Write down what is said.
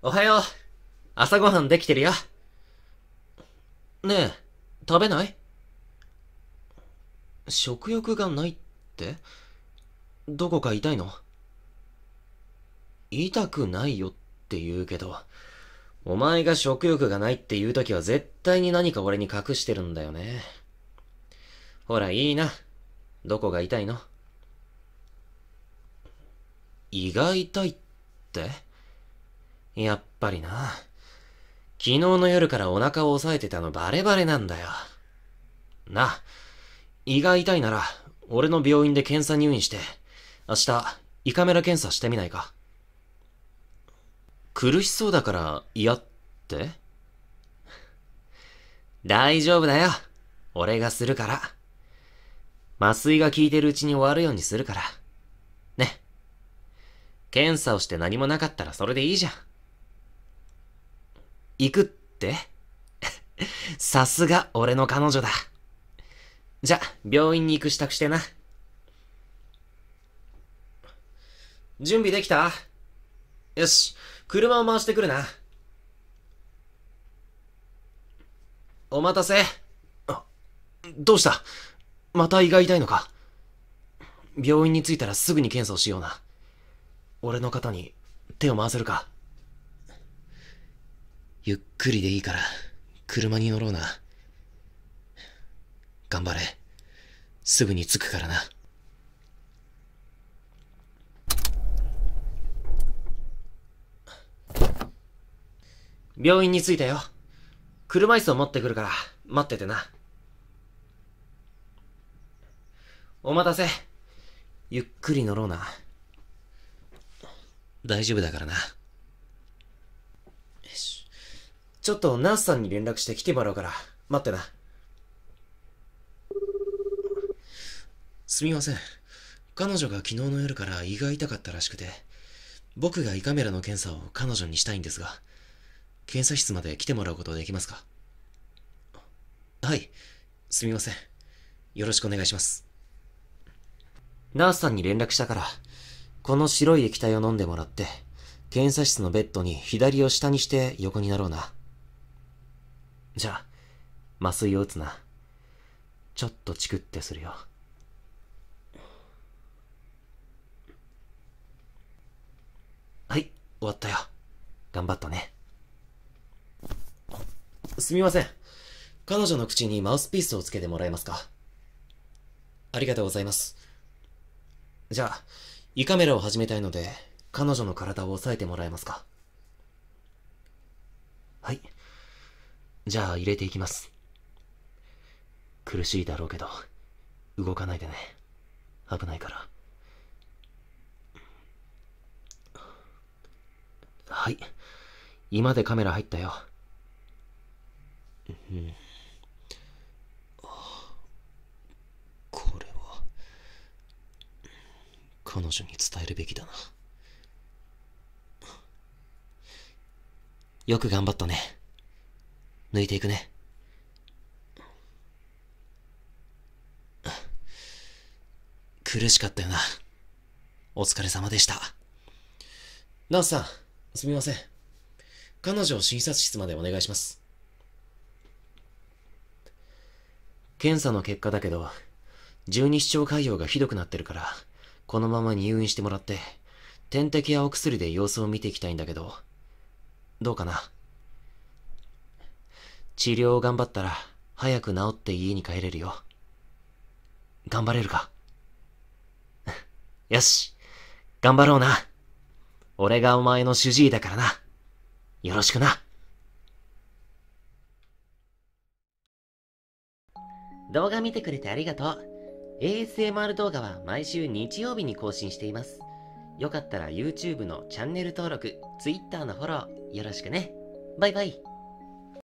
おはよう。朝ごはんできてるよ。ねえ、食べない食欲がないってどこか痛いの痛くないよって言うけど、お前が食欲がないって言うときは絶対に何か俺に隠してるんだよね。ほら、いいな。どこが痛いの胃が痛いってやっぱりな。昨日の夜からお腹を押さえてたのバレバレなんだよ。な、胃が痛いなら、俺の病院で検査入院して、明日、胃カメラ検査してみないか。苦しそうだから嫌って大丈夫だよ。俺がするから。麻酔が効いてるうちに終わるようにするから。ね。検査をして何もなかったらそれでいいじゃん。行くって さすが俺の彼女だ。じゃ、病院に行く支度してな。準備できたよし、車を回してくるな。お待たせ。あ、どうしたまた胃が痛いのか病院に着いたらすぐに検査をしような。俺の方に手を回せるかゆっくりでいいから、車に乗ろうな。頑張れ。すぐに着くからな。病院に着いたよ。車椅子を持ってくるから、待っててな。お待たせ。ゆっくり乗ろうな。大丈夫だからな。ちょっとナースさんに連絡して来てもらうから、待ってな。すみません。彼女が昨日の夜から胃が痛かったらしくて、僕が胃カメラの検査を彼女にしたいんですが、検査室まで来てもらうことできますかはい。すみません。よろしくお願いします。ナースさんに連絡したから、この白い液体を飲んでもらって、検査室のベッドに左を下にして横になろうな。じゃあ、麻酔を打つな。ちょっとチクってするよ。はい、終わったよ。頑張ったね。すみません。彼女の口にマウスピースをつけてもらえますかありがとうございます。じゃあ、胃カメラを始めたいので、彼女の体を押さえてもらえますかはい。じゃあ入れていきます。苦しいだろうけど、動かないでね。危ないから。はい。今でカメラ入ったよ。うん。これは、彼女に伝えるべきだな。よく頑張ったね。抜いていくね。苦しかったよな。お疲れ様でした。ナースさん、すみません。彼女を診察室までお願いします。検査の結果だけど、十二指腸潰瘍がひどくなってるから、このまま入院してもらって、点滴やお薬で様子を見ていきたいんだけど、どうかな治療を頑張ったら、早く治って家に帰れるよ。頑張れるか よし、頑張ろうな。俺がお前の主治医だからな。よろしくな。動画見てくれてありがとう。ASMR 動画は毎週日曜日に更新しています。よかったら YouTube のチャンネル登録、Twitter のフォローよろしくね。バイバイ。